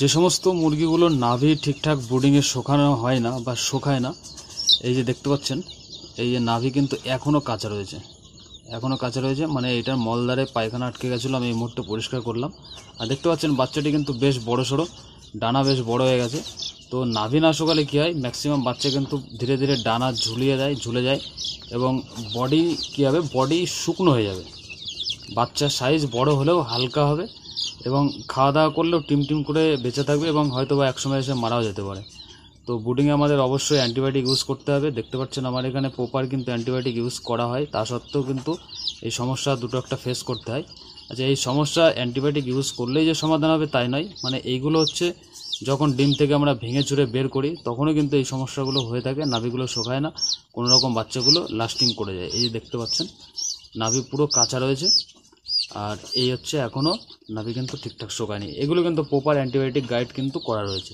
যে সমস্ত মুরগিগুলো নাভি ঠিকঠাক ব্রুডিংয়ে শোকানো হয় না বা শোকায় না এই যে দেখতে পাচ্ছেন এই যে নাভি কিন্তু এখনও কাঁচা রয়েছে এখনও কাঁচা রয়েছে মানে এটার মলদারে পায়খানা আটকে গেছিলো আমি এই মুহূর্তে পরিষ্কার করলাম আর দেখতে পাচ্ছেন বাচ্চাটি কিন্তু বেশ বড় সড়ো ডানা বেশ বড় হয়ে গেছে তো নাভি না শোকালে কী হয় ম্যাক্সিমাম বাচ্চা কিন্তু ধীরে ধীরে ডানা ঝুলিয়ে যায় ঝুলে যায় এবং বডি কী হবে বডি শুকনো হয়ে যাবে বাচ্চার সাইজ বড় হলেও হালকা হবে এবং খাওয়া দাওয়া করলেও টিম টিম করে বেঁচে থাকবে এবং হয়তো বা একসময় এসে মারাও যেতে পারে তো বুডিংয়ে আমাদের অবশ্যই অ্যান্টিবায়োটিক ইউজ করতে হবে দেখতে পাচ্ছেন আমার এখানে প্রপার কিন্তু অ্যান্টিবায়োটিক ইউজ করা হয় তা সত্ত্বেও কিন্তু এই সমস্যা দুটো একটা ফেস করতে হয় আচ্ছা এই সমস্যা অ্যান্টিবায়োটিক ইউজ করলেই যে সমাধান হবে তাই নয় মানে এইগুলো হচ্ছে যখন ডিম থেকে আমরা ভেঙে চুরে বের করি তখনও কিন্তু এই সমস্যাগুলো হয়ে থাকে নাভিগুলো শোকায় না কোনো রকম বাচ্চাগুলো লাস্টিং করে যায় এই যে দেখতে পাচ্ছেন নাভি পুরো কাঁচা রয়েছে আর এই হচ্ছে এখনও নাভি কিন্তু ঠিকঠাক শোকায়নি এগুলো কিন্তু প্রপার অ্যান্টিবায়োটিক গাইড কিন্তু করা রয়েছে